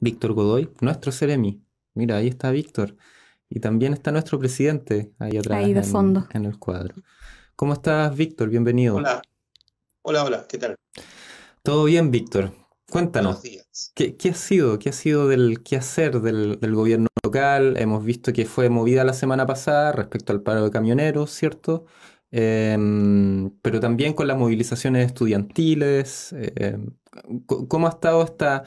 Víctor Godoy, nuestro Ceremi. Mira, ahí está Víctor. Y también está nuestro presidente ahí atrás. de en, fondo. En, el cuadro. ¿Cómo estás, Víctor? Bienvenido. Hola. Hola, hola. ¿Qué tal? Todo bien, Víctor. Cuéntanos. días. ¿qué, ha sido? ¿Qué ha sido del quehacer del, del gobierno local? Hemos visto que fue movida la semana pasada respecto al paro de camioneros, ¿cierto? Em, pero también con las movilizaciones estudiantiles. Eh, em, ¿Cómo ha estado esta,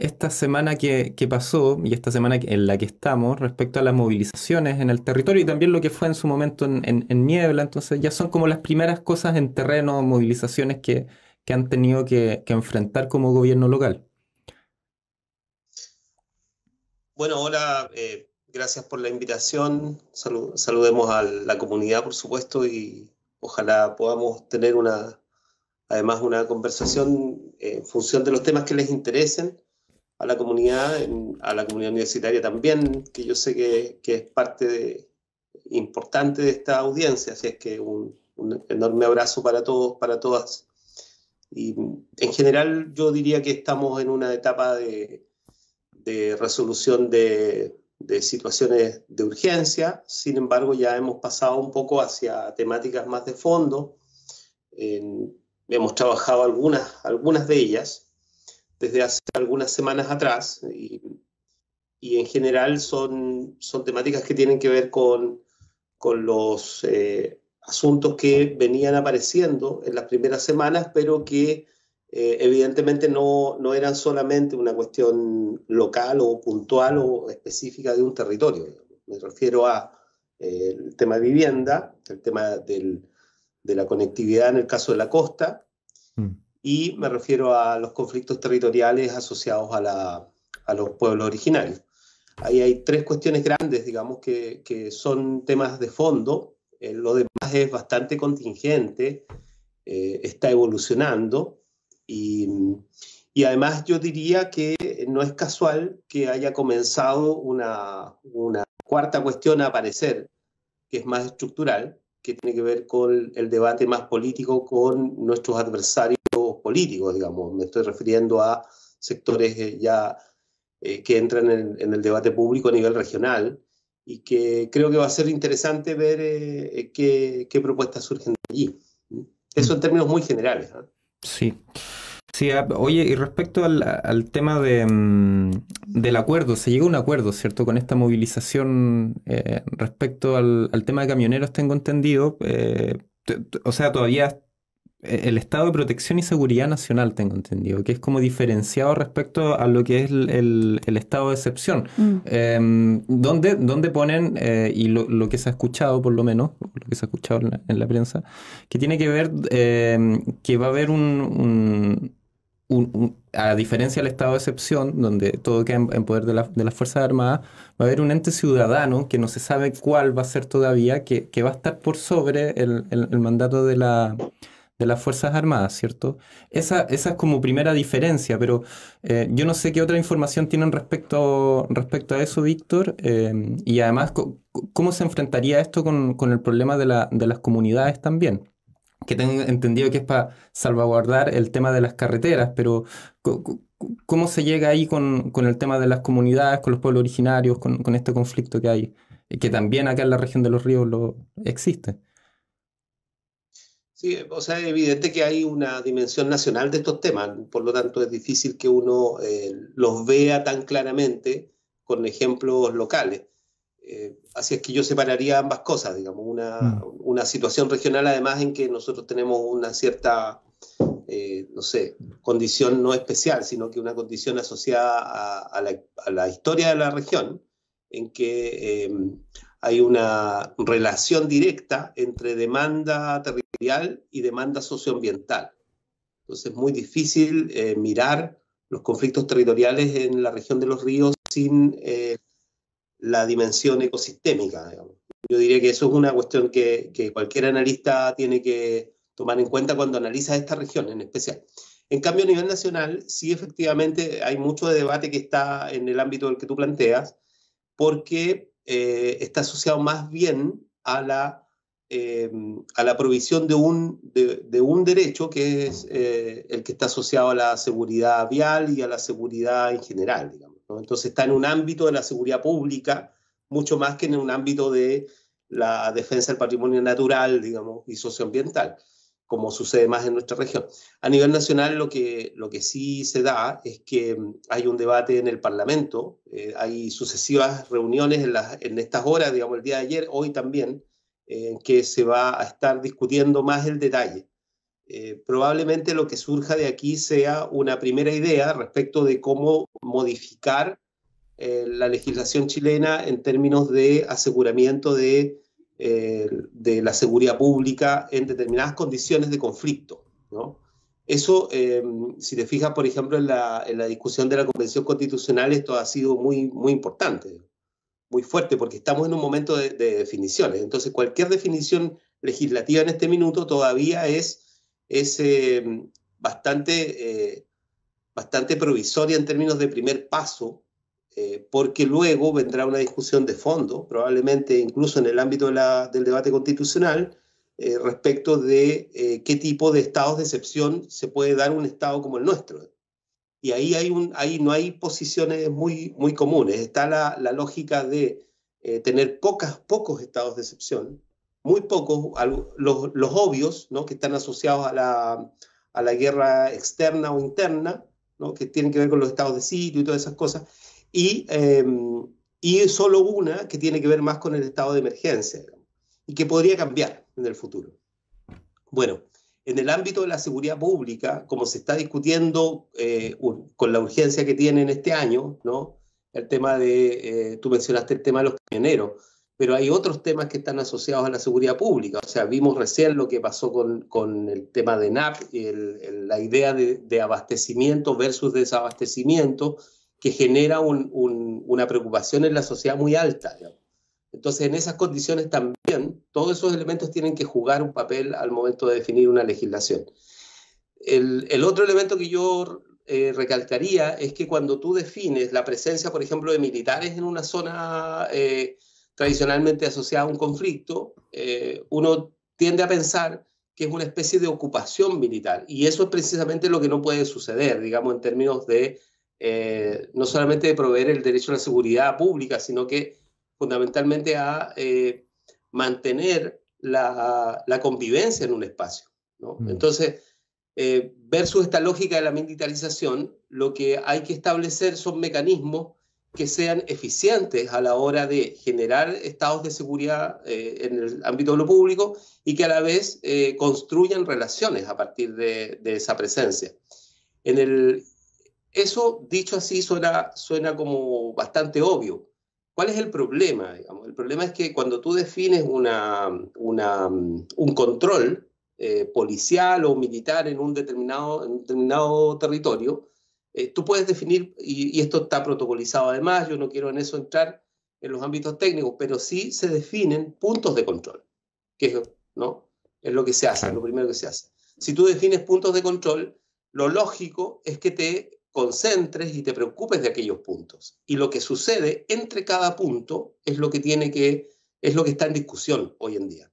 esta semana que, pasó y esta semana en la que estamos respecto a las movilizaciones en el territorio y también lo que fue en su momento en, Niebla. Entonces ya son como las primeras cosas en terreno, movilizaciones que, han tenido que, enfrentar como gobierno local. Bueno, hola, eh, gracias por la invitación. saludemos a la comunidad, por supuesto, y ojalá podamos tener una, además, una conversación en función de los temas que les interesen a la comunidad, a la comunidad universitaria también, que yo sé que, que es parte importante de esta audiencia, así es que un, enorme abrazo para todos, para todas. Y en general yo diría que estamos en una etapa de, de resolución de, de situaciones de urgencia, sin embargo ya hemos pasado un poco hacia temáticas más de fondo, hemos trabajado algunas, algunas de ellas, desde hace algunas semanas atrás y, en general son, son temáticas que tienen que ver con, los eh, asuntos que venían apareciendo en las primeras semanas, pero que eh, evidentemente no, no, eran solamente una cuestión local o puntual o específica de un territorio. Me refiero a eh, el tema de vivienda, el tema de la conectividad en el caso de la costa, mm y me refiero a los conflictos territoriales asociados a, la, a los pueblos originarios. Ahí hay tres cuestiones grandes, digamos, que, que son temas de fondo. Eh, lo demás es bastante contingente, eh, está evolucionando y, y, además yo diría que no es casual que haya comenzado una, una cuarta cuestión a aparecer, que es más estructural, que tiene que ver con el debate más político con nuestros adversarios políticos, digamos. Me estoy refiriendo a sectores eh, ya eh, que entran en, el debate público a nivel regional y que creo que va a ser interesante ver eh, qué, propuestas surgen allí. Eso en mm. términos muy generales. ¿ah? Sí. Sí, ah, oye, y respecto al, tema mm, del acuerdo, se llegó a un acuerdo, ¿cierto? Con esta movilización respecto al, tema de camioneros, tengo entendido. o sea, todavía eh, el estado de protección y seguridad nacional, tengo entendido, que es como diferenciado respecto a lo que es el, estado de excepción. Mm. Em, donde, donde ponen, eh, y lo, que se ha escuchado por lo menos, lo que se ha escuchado en la, prensa, que tiene que ver em, que va a haber un, a diferencia del estado de excepción, donde todo queda en, poder de, de, las Fuerzas Armadas, va a haber un ente ciudadano que no se sabe cuál va a ser todavía, que, va a estar por sobre el mandato de la de las Fuerzas Armadas, ¿cierto? Esa, es como primera diferencia, pero eh, yo no sé qué otra información tienen respecto, respecto a eso, Víctor, eh, y además cómo se enfrentaría esto con, el problema de, la, las comunidades también. Que tengo entendido que es para salvaguardar el tema de las carreteras, pero ¿cómo se llega ahí con, el tema de las comunidades, con los pueblos originarios, con, con, este conflicto que hay? Que también acá en la región de los ríos lo, existe. Sí, o sea, es evidente que hay una dimensión nacional de estos temas, por lo tanto es difícil que uno eh, los vea tan claramente con ejemplos locales. Eh, así es que yo separaría ambas cosas, digamos, una, mm. una, situación regional además en que nosotros tenemos una cierta, eh, no sé, condición no especial, sino que una condición asociada a, a, la, a la, historia de la región, en que hay una relación directa entre demanda territorial y demanda socioambiental. Entonces es muy difícil eh, mirar los conflictos territoriales en la región de los ríos sin eh, la dimensión ecosistémica. Yo diría que eso es una cuestión que, cualquier analista tiene que tomar en cuenta cuando analiza esta región en especial. En cambio, a nivel nacional, sí efectivamente hay mucho debate que está en el ámbito del que tú planteas, porque eh, está asociado más bien a la, eh, a la provisión de un, de, un derecho que es eh, el que está asociado a la seguridad vial y a la seguridad en general, Entonces está en un ámbito de la seguridad pública mucho más que en un ámbito de la defensa del patrimonio natural, digamos, y socioambiental como sucede más en nuestra región. A nivel nacional lo que, lo que sí se da es que mm, hay un debate en el Parlamento, eh, hay sucesivas reuniones en, las, en, estas horas, digamos el día de ayer, hoy también, eh, en que se va a estar discutiendo más el detalle. Eh, probablemente lo que surja de aquí sea una primera idea respecto de cómo modificar la legislación chilena en términos de aseguramiento de eh, de la seguridad pública en determinadas condiciones de conflicto. ¿no? Eso, eh, si te fijas, por ejemplo, en la, discusión de la Convención Constitucional, esto ha sido muy, muy importante, muy fuerte, porque estamos en un momento de, definiciones. Entonces, cualquier definición legislativa en este minuto todavía es, es eh, bastante, bastante provisoria en términos de primer paso eh, porque luego vendrá una discusión de fondo, probablemente incluso en el ámbito del debate constitucional, eh, respecto de eh, qué tipo de estados de excepción se puede dar un estado como el nuestro. Y ahí, hay un, ahí no hay posiciones muy, muy comunes. Está la, lógica de tener pocas, pocos estados de excepción, muy pocos, los, obvios, que están asociados a la, guerra externa o interna, que tienen que ver con los estados de sitio y todas esas cosas, y, eh, y solo una que tiene que ver más con el estado de emergencia y que podría cambiar en el futuro. Bueno, en el ámbito de la seguridad pública, como se está discutiendo eh, con la urgencia que tiene en este año, ¿no? El tema de, eh, tú mencionaste el tema de los camioneros, pero hay otros temas que están asociados a la seguridad pública. O sea, vimos recién lo que pasó con, con el tema de NAP, la idea de, de abastecimiento versus desabastecimiento, que genera una preocupación en la sociedad muy alta. Entonces, en esas condiciones también, todos esos elementos tienen que jugar un papel al momento de definir una legislación. El, otro elemento que yo eh, recalcaría es que cuando tú defines la presencia, por ejemplo, de militares en una zona eh, tradicionalmente asociada a un conflicto, eh, uno tiende a pensar que es una especie de ocupación militar. Y eso es precisamente lo que no puede suceder, digamos, en términos de eh, no solamente de proveer el derecho a la seguridad pública, sino que fundamentalmente a eh, mantener la, convivencia en un espacio. Mm. Entonces, eh, versus esta lógica de la militarización, lo que hay que establecer son mecanismos que sean eficientes a la hora de generar estados de seguridad en el ámbito de lo público y que a la vez construyan relaciones a partir de, de esa presencia. En el, eso, dicho así, suena, suena como bastante obvio. ¿Cuál es el problema? El problema es que cuando tú defines una, un control eh, policial o militar en un determinado, determinado territorio, eh, tú puedes definir, y, esto está protocolizado además, yo no quiero en eso entrar en los ámbitos técnicos, pero sí se definen puntos de control, que es, ¿no? es lo que se hace, lo primero que se hace. Si tú defines puntos de control, lo lógico es que te concentres y te preocupes de aquellos puntos. Y lo que sucede entre cada punto es lo que tiene que es lo que está en discusión hoy en día.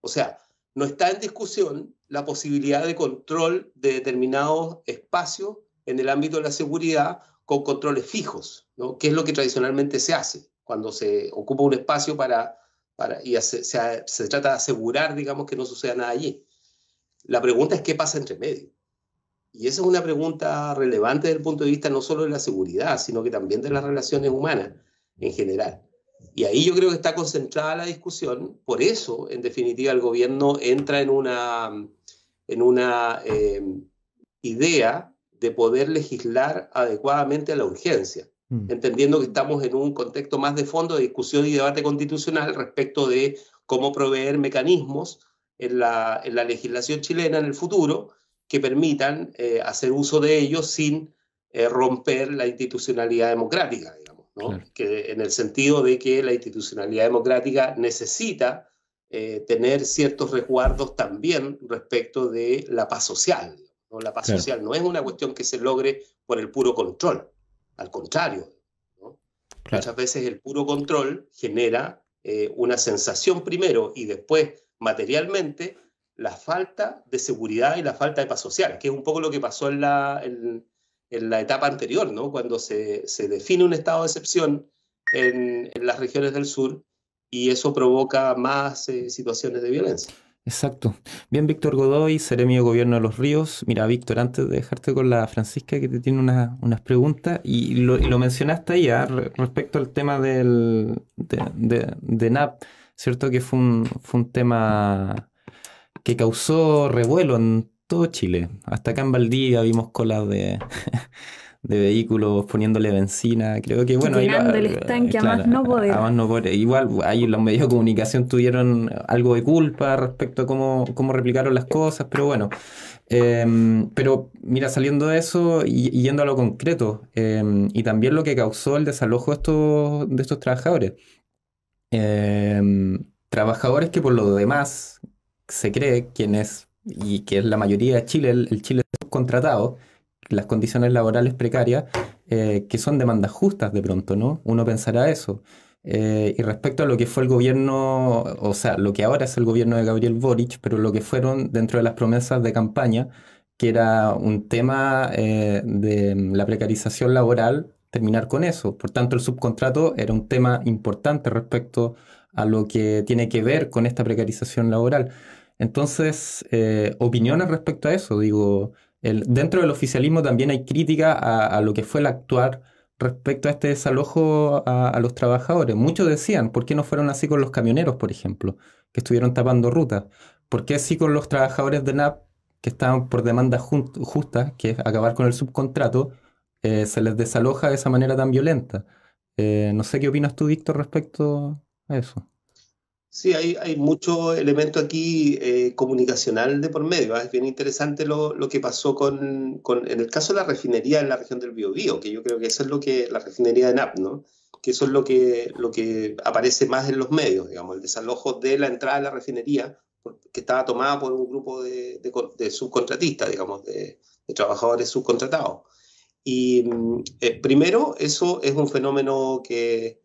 O sea, no está en discusión la posibilidad de control de determinados espacios en el ámbito de la seguridad con controles fijos, ¿no? que es lo que tradicionalmente se hace cuando se ocupa un espacio para, para y se, trata de asegurar, digamos, que no suceda nada allí. La pregunta es qué pasa entre medio. Y esa es una pregunta relevante desde el punto de vista no solo de la seguridad, sino que también de las relaciones humanas en general. Y ahí yo creo que está concentrada la discusión. Por eso, en definitiva, el gobierno entra en una, en una eh, idea de poder legislar adecuadamente a la urgencia, mm. entendiendo que estamos en un contexto más de fondo de discusión y debate constitucional respecto de cómo proveer mecanismos en en la legislación chilena en el futuro que permitan eh, hacer uso de ellos sin eh, romper la institucionalidad democrática, digamos, que, en el sentido de que la institucionalidad democrática necesita eh, tener ciertos resguardos también respecto de la paz social. La paz social no es una cuestión que se logre por el puro control, al contrario. Muchas veces el puro control genera una sensación primero y después materialmente la falta de seguridad y la falta de paz social, que es un poco lo que pasó en la, en, la etapa anterior, ¿no? cuando se, se, define un estado de excepción en, las regiones del sur y eso provoca más eh, situaciones de violencia. Exacto. Bien, Víctor Godoy, Seremio Gobierno de los Ríos. Mira, Víctor, antes de dejarte con la Francisca que te tiene unas preguntas, y lo, lo mencionaste ahí ¿ah? respecto al tema del, de, de, NAP, ¿cierto? Que fue un, fue un tema que causó revuelo en todo Chile. Hasta acá en Valdivia vimos colas de, vehículos poniéndole benzina. Creo que bueno, el eh, estanque más no poder. Igual ahí los medios de comunicación tuvieron algo de culpa respecto a cómo, replicaron las cosas, pero bueno. Em, pero mira, saliendo de eso y yendo a lo concreto, em, y también lo que causó el desalojo de estos, trabajadores. Em, trabajadores que por lo demás se cree, es y que es la mayoría de Chile, el, Chile subcontratado, las condiciones laborales precarias, eh, que son demandas justas de pronto, ¿no? Uno pensará eso. Eh, y respecto a lo que fue el gobierno, o sea, lo que ahora es el gobierno de Gabriel Boric, pero lo que fueron dentro de las promesas de campaña, que era un tema eh, de la precarización laboral, terminar con eso. Por tanto, el subcontrato era un tema importante respecto a lo que tiene que ver con esta precarización laboral. Entonces, eh, opiniones respecto a eso, digo, dentro del oficialismo también hay crítica a, lo que fue el actuar respecto a este desalojo a, los trabajadores. Muchos decían, ¿por qué no fueron así con los camioneros, por ejemplo, que estuvieron tapando rutas? ¿Por qué así con los trabajadores de NAP que estaban por demanda justa, que es acabar con el subcontrato, eh, se les desaloja de esa manera tan violenta? Eh, no sé qué opinas tú, Víctor, respecto a eso. Sí, hay, hay mucho elemento aquí eh, comunicacional de por medio. ¿ah? Es bien interesante lo, lo que pasó con, con, en el caso de la refinería en la región del Biobío, que yo creo que eso es lo que, la refinería de NAP, ¿no? Que eso es lo que, lo que aparece más en los medios, digamos, el desalojo de la entrada de la refinería, que estaba tomada por un grupo de, de, subcontratistas, digamos, de, de, trabajadores subcontratados. Y mm, eh, primero, eso es un fenómeno que,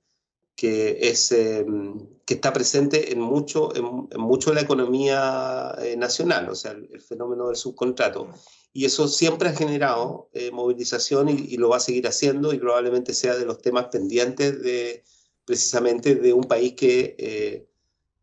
que es, em, que está presente en mucho, en, mucho de la economía eh, nacional, o sea, el, fenómeno del subcontrato. Y eso siempre ha generado eh, movilización y, lo va a seguir haciendo y probablemente sea de los temas pendientes de precisamente de un país que, eh,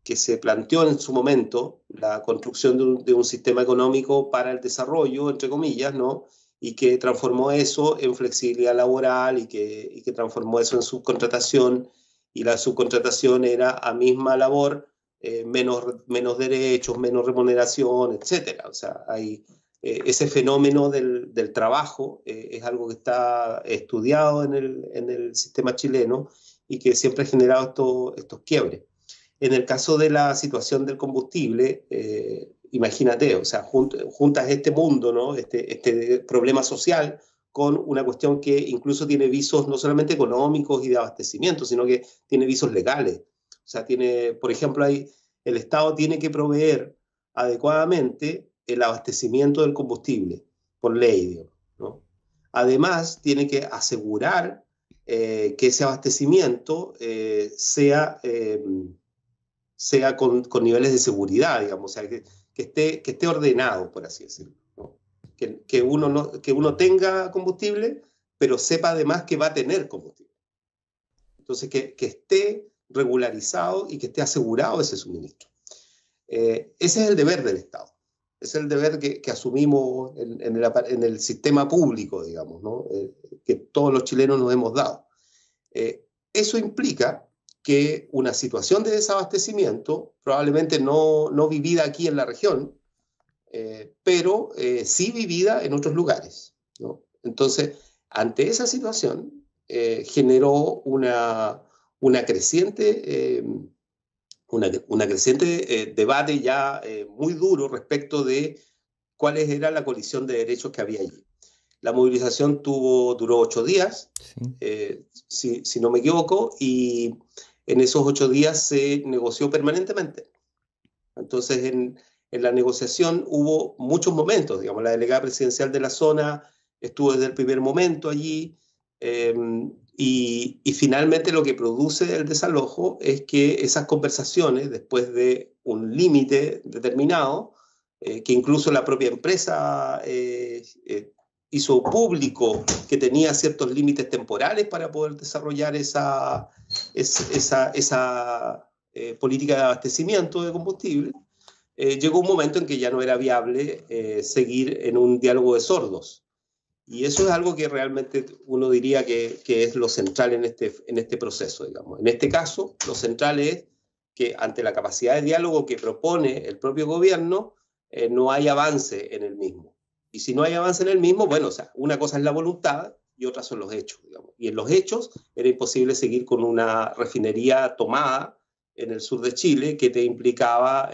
que se planteó en su momento la construcción de un, de un, sistema económico para el desarrollo, entre comillas, ¿no? Y que transformó eso en flexibilidad laboral y que, y que transformó eso en subcontratación y la subcontratación era a misma labor, eh, menos, menos derechos, menos remuneración, etc. O sea, hay, eh, ese fenómeno del, trabajo eh, es algo que está estudiado en el, sistema chileno y que siempre ha generado estos quiebres. En el caso de la situación del combustible, imagínate, o sea, juntas este mundo, ¿no? este, este problema social con una cuestión que incluso tiene visos no solamente económicos y de abastecimiento, sino que tiene visos legales. O sea, tiene, por ejemplo, ahí el Estado tiene que proveer adecuadamente el abastecimiento del combustible, por ley, Además, tiene que asegurar eh, que ese abastecimiento eh, sea, eh, sea con, niveles de seguridad, digamos, o sea, que, que, esté, que esté ordenado, por así decirlo que, uno que uno tenga combustible, pero sepa además que va a tener combustible. Entonces, que, esté regularizado y que esté asegurado ese suministro. Eh, ese es el deber del Estado. Es el deber que, asumimos en, el, sistema público, digamos, eh, que todos los chilenos nos hemos dado. Eh, eso implica que una situación de desabastecimiento, probablemente no, no vivida aquí en la región, eh, pero eh, sí vivida en otros lugares. ¿no? Entonces, ante esa situación, eh, generó una, una creciente, una, una, creciente debate ya muy duro respecto de cuál era la colisión de derechos que había allí. La movilización tuvo, duró ocho días, si, si no me equivoco, y en esos ocho días se negoció permanentemente. Entonces, en, en la negociación hubo muchos momentos, digamos, la delegada presidencial de la zona estuvo desde el primer momento allí em, y, finalmente lo que produce el desalojo es que esas conversaciones, después de un límite determinado, eh, que incluso la propia empresa eh, eh, hizo público que tenía ciertos límites temporales para poder desarrollar esa, esa, esa política de abastecimiento de combustible, eh, llegó un momento en que ya no era viable eh, seguir en un diálogo de sordos. Y eso es algo que realmente uno diría que, es lo central en este, en este proceso, digamos. En este caso, lo central es que ante la capacidad de diálogo que propone el propio gobierno, eh, no hay avance en el mismo. Y si no hay avance en el mismo, bueno, o sea, una cosa es la voluntad y otra son los hechos, Y en los hechos era imposible seguir con una refinería tomada en el sur de Chile que te implicaba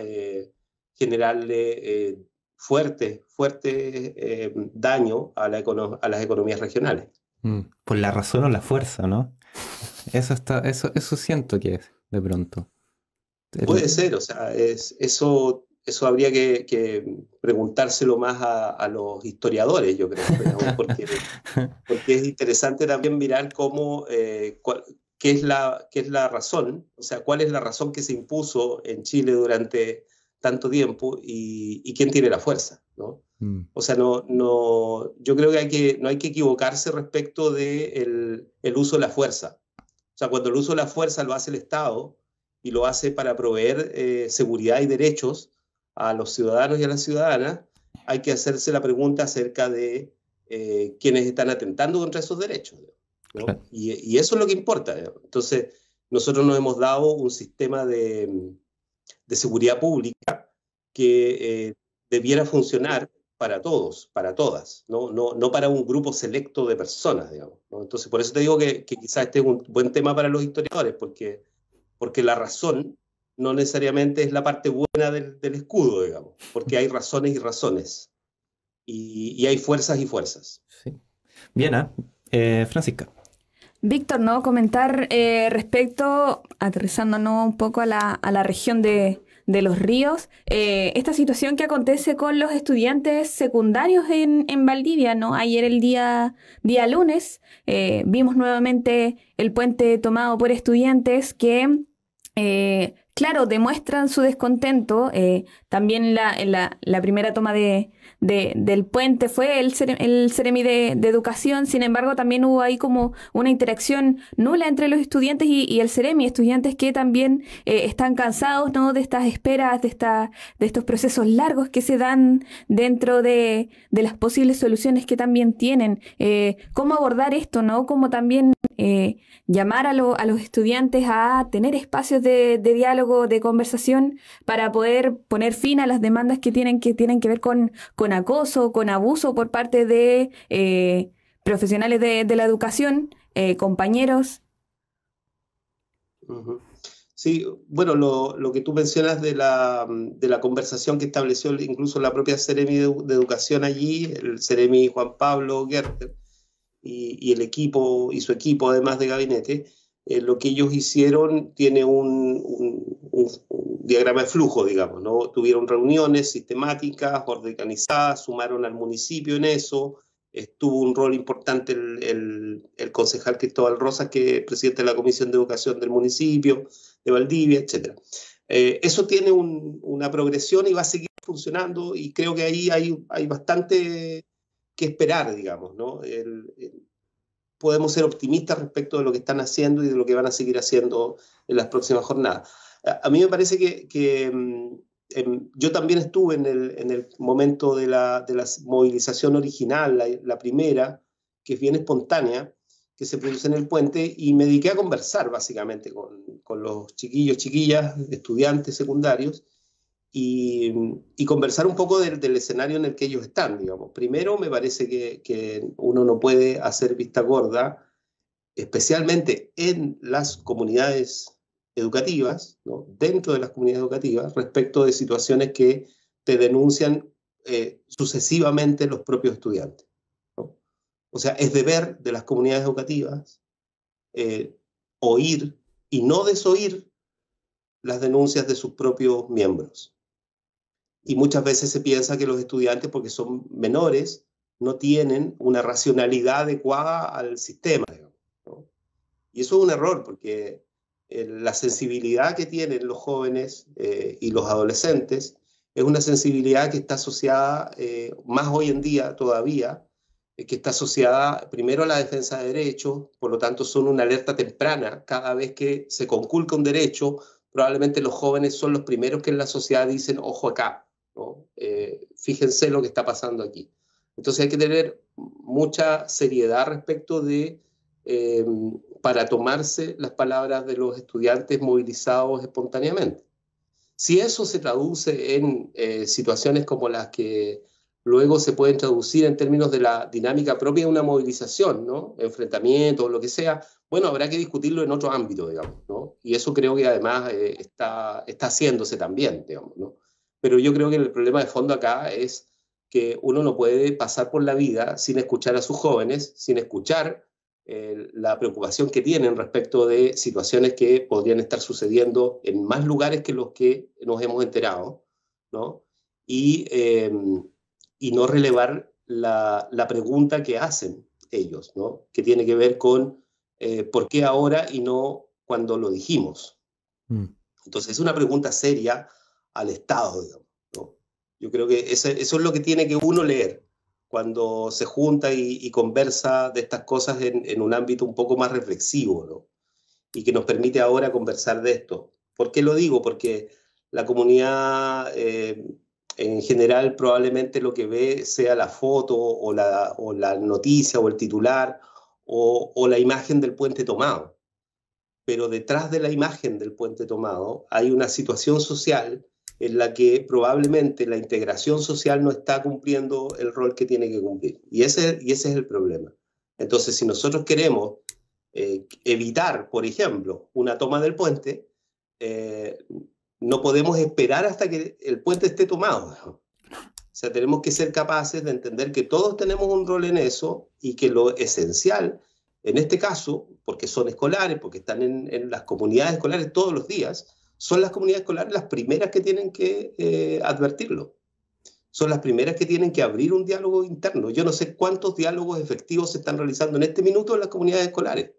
generarle eh, fuerte, fuerte eh, daño a, las economías regionales. Mm, por la razón o la fuerza, ¿no? Eso, está, eso, eso siento que es, de pronto. Puede ser, o sea, eso, eso habría que, preguntárselo más a, los historiadores, yo creo, porque, es interesante también mirar cómo, eh, qué, es la, qué es la razón, o sea, cuál es la razón que se impuso en Chile durante tanto tiempo y, quién tiene la fuerza, ¿no? Mm. O sea, no, no, yo creo que, hay que no hay que equivocarse respecto del de el, uso de la fuerza. O sea, cuando el uso de la fuerza lo hace el Estado y lo hace para proveer eh, seguridad y derechos a los ciudadanos y a las ciudadanas, hay que hacerse la pregunta acerca de eh, quiénes están atentando contra esos derechos. ¿no? Y, eso es lo que importa. Entonces, nosotros nos hemos dado un sistema de, de seguridad pública que eh, debiera funcionar para todos, para todas, ¿no? No, no para un grupo selecto de personas, digamos. Entonces, por eso te digo que, que, quizás este es un buen tema para los historiadores, porque, porque la razón no necesariamente es la parte buena del, escudo, digamos, porque hay razones y razones, y, y hay fuerzas y fuerzas. Sí. Bien, ¿ah? eh, Francisca. Víctor, ¿no? Comentar eh, respecto, aterrizándonos un poco a la, a la región de, los ríos, eh, esta situación que acontece con los estudiantes secundarios en, en Valdivia, ¿no? Ayer el día, día lunes eh, vimos nuevamente el puente tomado por estudiantes que, eh, claro, demuestran su descontento. también la, la, la, primera toma de, del puente fue el, el Ceremi de, Educación, sin embargo también hubo ahí como una interacción nula entre los estudiantes y, y el Ceremi, estudiantes que también eh, están cansados ¿no? de estas esperas, de, esta, de estos procesos largos que se dan dentro de, de las posibles soluciones que también tienen. Eh, ¿Cómo abordar esto? ¿no? ¿Cómo también eh, llamar a, los estudiantes a tener espacios de, diálogo, de conversación, para poder poner fin a las demandas que tienen que, tienen que ver con, con acoso, con abuso por parte de eh, profesionales de, la educación, eh, compañeros. Sí, bueno, lo, que tú mencionas mm, de la, conversación que estableció incluso la propia Ceremi de, Educación allí, el Ceremi Juan Pablo Gerter, y, el equipo y su equipo además de gabinete, eh, lo que ellos hicieron tiene un, diagrama de flujo, digamos, ¿no? Tuvieron reuniones sistemáticas, organizadas, sumaron al municipio en eso, estuvo un rol importante el, concejal Cristóbal Rosas, que es presidente de la Comisión de Educación del municipio, de Valdivia, etc. Eh, eso tiene una progresión y va a seguir funcionando y creo que ahí hay, hay bastante qué esperar, digamos, ¿no? podemos ser optimistas respecto de lo que están haciendo y de lo que van a seguir haciendo en las próximas jornadas. A, mí me parece que, mm, em, yo también estuve en el, momento de la, movilización original, la, primera, que es bien espontánea, que se produce en el puente, y me dediqué a conversar básicamente con, con los chiquillos, chiquillas, estudiantes secundarios, y, conversar un poco del escenario en el que ellos están, digamos. Primero, me parece que, uno no puede hacer vista gorda, especialmente en las comunidades educativas, dentro de las comunidades educativas, respecto de situaciones que te denuncian eh, sucesivamente los propios estudiantes. O sea, es deber de las comunidades educativas eh, oír y no desoír las denuncias de sus propios miembros y muchas veces se piensa que los estudiantes, porque son menores, no tienen una racionalidad adecuada al sistema. Y eso es un error, porque eh, la sensibilidad que tienen los jóvenes eh, y los adolescentes es una sensibilidad que está asociada, eh, más hoy en día todavía, que está asociada primero a la defensa de derechos, por lo tanto son una alerta temprana. Cada vez que se conculca un derecho, probablemente los jóvenes son los primeros que en la sociedad dicen, ojo acá, eh, fíjense lo que está pasando aquí. Entonces hay que tener mucha seriedad respecto de, eh, para tomarse las palabras de los estudiantes movilizados espontáneamente. Si eso se traduce en eh, situaciones como las que luego se pueden traducir en términos de la dinámica propia de una movilización, ¿no? Enfrentamiento, o lo que sea, bueno, habrá que discutirlo en otro ámbito, digamos, ¿no? Y eso creo que además está, está haciéndose también, digamos, ¿no? pero yo creo que el problema de fondo acá es que uno no puede pasar por la vida sin escuchar a sus jóvenes, sin escuchar eh, la preocupación que tienen respecto de situaciones que podrían estar sucediendo en más lugares que los que nos hemos enterado, ¿no? Y, em, y no relevar la, la, pregunta que hacen ellos, ¿no? Que tiene que ver con eh, por qué ahora y no cuando lo dijimos. Mm. Entonces es una pregunta seria al Estado, Yo creo que eso, es lo que tiene que uno leer cuando se junta y, conversa de estas cosas en, un ámbito un poco más reflexivo, Y que nos permite ahora conversar de esto. ¿Por qué lo digo? Porque la comunidad eh, en general probablemente lo que ve sea la foto o la, o la noticia o el titular o, o, la imagen del puente tomado. Pero detrás de la imagen del puente tomado hay una situación social en la que probablemente la integración social no está cumpliendo el rol que tiene que cumplir. Y ese, y ese es el problema. Entonces, si nosotros queremos eh, evitar, por ejemplo, una toma del puente, eh, no podemos esperar hasta que el puente esté tomado. O sea, tenemos que ser capaces de entender que todos tenemos un rol en eso y que lo esencial, en este caso, porque son escolares, porque están en las comunidades escolares todos los días, son las comunidades escolares las primeras que tienen que eh, advertirlo. Son las primeras que tienen que abrir un diálogo interno. Yo no sé cuántos diálogos efectivos se están realizando en este minuto en las comunidades escolares.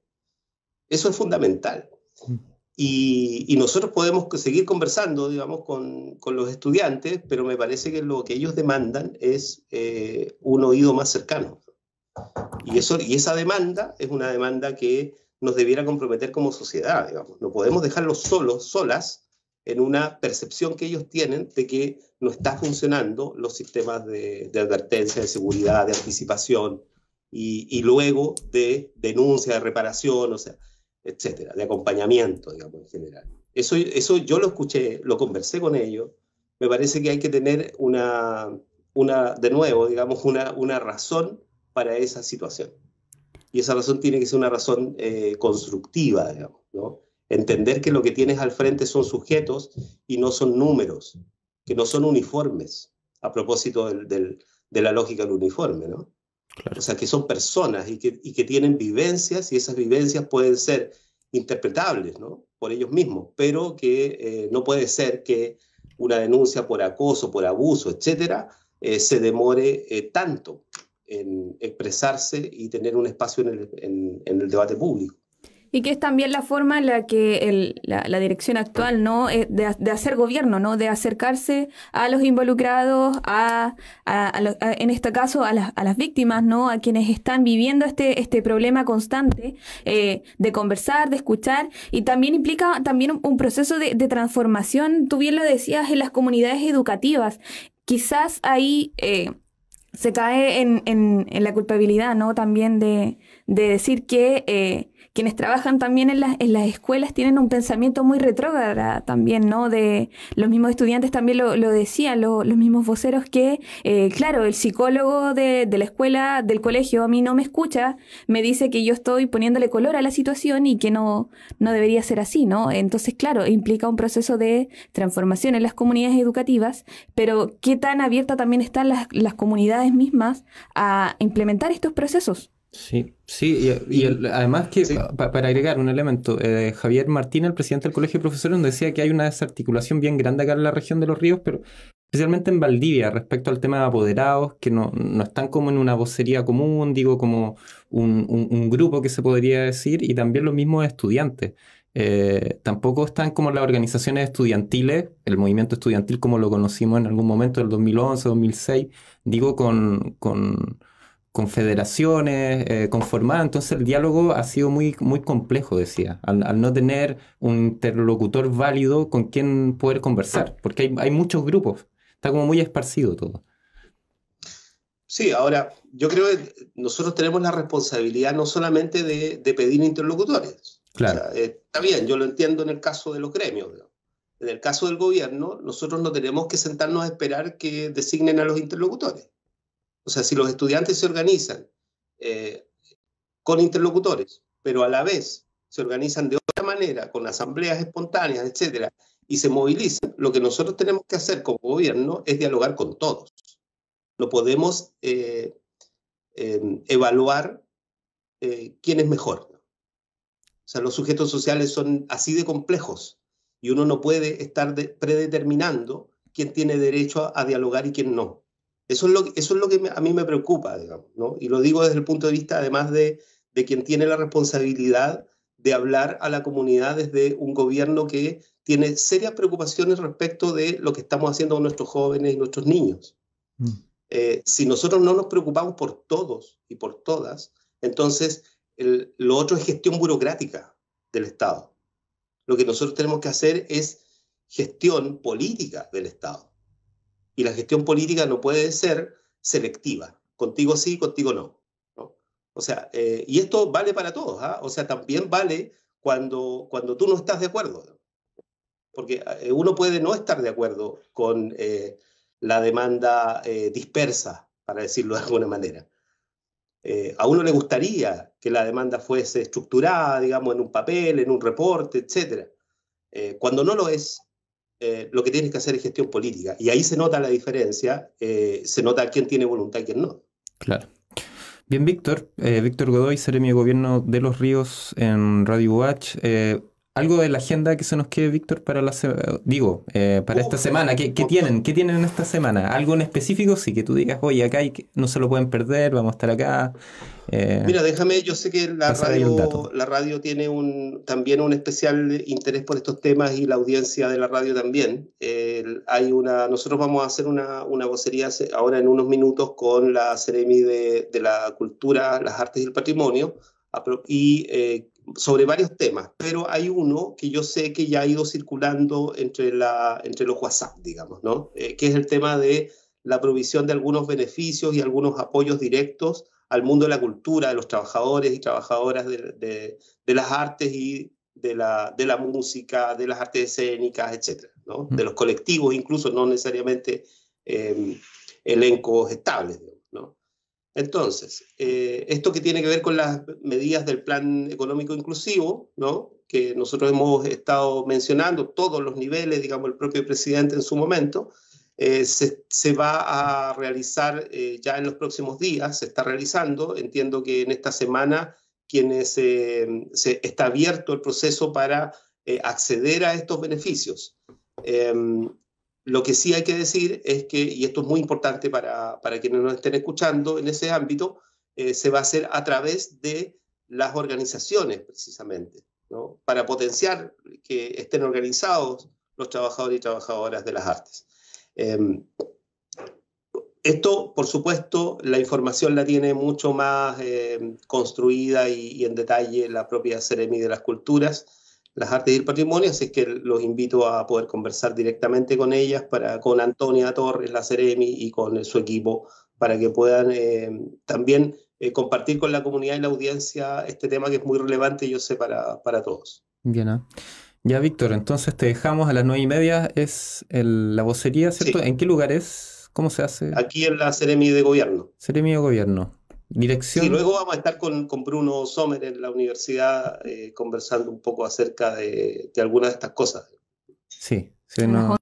Eso es fundamental. Mm. Y, nosotros podemos seguir conversando, digamos, con, los estudiantes, pero me parece que lo que ellos demandan es eh, un oído más cercano. Y, eso, y esa demanda es una demanda que nos debiera comprometer como sociedad, digamos. No podemos dejarlos solos, solas, en una percepción que ellos tienen de que no está funcionando los sistemas de, advertencia, de seguridad, de anticipación y, luego de denuncia, de reparación, o sea, etcétera, de acompañamiento, digamos, en general. Eso, eso yo lo escuché, lo conversé con ellos. Me parece que hay que tener una, una de nuevo, digamos, una, una razón para esa situación y esa razón tiene que ser una razón eh, constructiva, ¿no? Entender que lo que tienes al frente son sujetos y no son números, que no son uniformes, a propósito de la lógica del uniforme, ¿no? O sea, que son personas y que, tienen vivencias y esas vivencias pueden ser interpretables, Por ellos mismos, pero que eh, no puede ser que una denuncia por acoso, por abuso, etcétera, eh, se demore tanto en expresarse y tener un espacio en el, debate público. Y que es también la forma en la que la, dirección actual, ¿no? Eh, de, hacer gobierno, ¿no? De acercarse a los involucrados, a, en este caso a las, víctimas, ¿no? A quienes están viviendo este, este problema constante, eh, de conversar, de escuchar, y también implica también un, proceso de, transformación, tú bien lo decías, en las comunidades educativas. Quizás ahí... Eh, se cae en, en, la culpabilidad, ¿no? También de, de decir que eh, quienes trabajan también en, en las escuelas tienen un pensamiento muy retrógrado también, ¿no? De los mismos estudiantes también lo, decían, los mismos voceros que, eh, claro, el psicólogo de, de, la escuela, del colegio, a mí no me escucha, me dice que yo estoy poniéndole color a la situación y que no, no debería ser así, ¿no? Entonces, claro, implica un proceso de transformación en las comunidades educativas, pero qué tan abierta también están las comunidades mismas a implementar estos procesos. Sí, sí, y, además que, para agregar un elemento, eh, Javier Martín, el presidente del Colegio de Profesores, decía que hay una desarticulación bien grande acá en la región de los ríos, pero especialmente en Valdivia, respecto al tema de apoderados, que no, no están como en una vocería común, digo, como un, un, grupo que se podría decir, y también los mismos estudiantes. Eh, tampoco están como las organizaciones estudiantiles, el movimiento estudiantil como lo conocimos en algún momento del 2011, 2006, digo, con, con confederaciones eh, conformadas. Entonces el diálogo ha sido muy, muy complejo, decía, al, no tener un interlocutor válido con quien poder conversar, porque hay, muchos grupos, está como muy esparcido todo. Sí, ahora yo creo que nosotros tenemos la responsabilidad no solamente de, pedir interlocutores. Claro. está bien, yo lo entiendo en el caso de los gremios. En el caso del gobierno, nosotros no tenemos que sentarnos a esperar que designen a los interlocutores. O sea, si los estudiantes se organizan eh, con interlocutores, pero a la vez se organizan de otra manera, con asambleas espontáneas, etcétera, y se movilizan, lo que nosotros tenemos que hacer como gobierno es dialogar con todos. No podemos eh, em, evaluar eh, quién es mejor. O sea, los sujetos sociales son así de complejos y uno no puede estar predeterminando quién tiene derecho a dialogar y quién no. Eso es lo, que a mí me preocupa, digamos, ¿no? Y lo digo desde el punto de vista, además, de, quien tiene la responsabilidad de hablar a la comunidad desde un gobierno que tiene serias preocupaciones respecto de lo que estamos haciendo con nuestros jóvenes y nuestros niños. Mm. Eh, si nosotros no nos preocupamos por todos y por todas, entonces lo otro es gestión burocrática del Estado. Lo que nosotros tenemos que hacer es gestión política del Estado. Y la gestión política no puede ser selectiva. Contigo sí, contigo no. O sea, eh, y esto vale para todos. ¿ah? O sea, también vale cuando, cuando tú no estás de acuerdo. Porque eh, uno puede no estar de acuerdo con eh, la demanda dispersa, para decirlo de alguna manera. a uno le gustaría que la demanda fuese estructurada, digamos, en un papel, en un reporte, etc. cuando no lo es, eh, lo que tienes que hacer es gestión política. Y ahí se nota la diferencia, eh, se nota quién tiene voluntad y quién no. Claro. Bien, Víctor. Eh, Víctor Godoy, mi Gobierno de los Ríos en Radio watch eh, algo de la agenda que se nos quede, Víctor, para la digo, eh, para esta semana. ¿Qué, tienen? ¿Qué tienen en esta semana? ¿Algo en específico? Sí, que tú digas, oye, acá y no se lo pueden perder, vamos a estar acá. Eh, Mira, déjame, yo sé que la radio, la radio tiene un, también un especial interés por estos temas y la audiencia de la radio también. hay una, nosotros vamos a hacer una, una vocería ahora en unos minutos con la Ceremi de, la Cultura, las Artes y el Patrimonio, y eh, sobre varios temas, pero hay uno que yo sé que ya ha ido circulando entre, la, entre los WhatsApp, digamos, ¿no? Eh, que es el tema de la provisión de algunos beneficios y algunos apoyos directos al mundo de la cultura, de los trabajadores y trabajadoras de, las artes y de la, música, de las artes escénicas, etcétera, ¿no? Mm. De los colectivos, incluso no necesariamente eh, elencos estables, ¿no? Entonces, ah. eh, esto que tiene que ver con las medidas del plan económico inclusivo, ¿no? que nosotros hemos estado mencionando, todos los niveles, digamos, el propio presidente en su momento, eh, se, va a realizar eh, ya en los próximos días, se está realizando, entiendo que en esta semana quienes, se está abierto el proceso para acceder a estos beneficios. Em, lo que sí hay que decir es que, y esto es muy importante para, para quienes nos estén escuchando en ese ámbito, eh, se va a hacer a través de las organizaciones, precisamente, para potenciar que estén organizados los trabajadores y trabajadoras de las artes. Em, esto, por supuesto, la información la tiene mucho más em, construida y, y, en detalle la propia Ceremi de las Culturas las artes y el patrimonio, así que los invito a poder conversar directamente con ellas, para, con Antonia Torres, la Ceremi y con su equipo, para que puedan eh, también eh, compartir con la comunidad y la audiencia este tema que es muy relevante, yo sé, para, para todos. Bien, ¿eh? ya Víctor, entonces te dejamos a las nueve y media, es la vocería, ¿cierto? ¿En qué lugar es? ¿Cómo se hace? Aquí en la Ceremi de Gobierno. Ceremi de Gobierno. Y luego vamos a estar con, Bruno Sommer en la universidad eh, conversando un poco acerca de, de algunas de estas cosas. Sí, a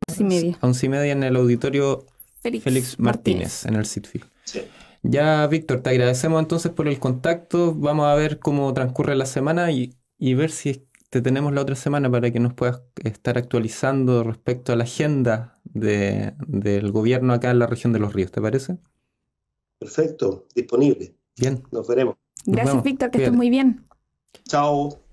once y media. en el auditorio Félix, Martínez, en el Sitfield. Ya, Víctor, te agradecemos entonces por el contacto. Vamos a ver cómo transcurre la semana y, ver si te tenemos la otra semana para que nos puedas estar actualizando respecto a la agenda del gobierno acá en la región de los ríos, ¿te parece? Perfecto, disponible. Bien. Nos veremos. Gracias, Víctor, que estés muy bien. Chao.